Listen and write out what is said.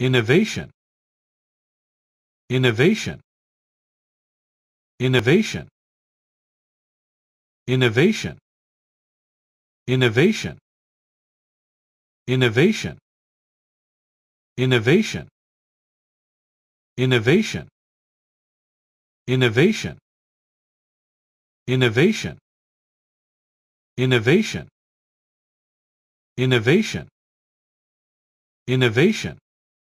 innovation innovation innovation innovation innovation innovation innovation innovation innovation innovation innovation innovation innovation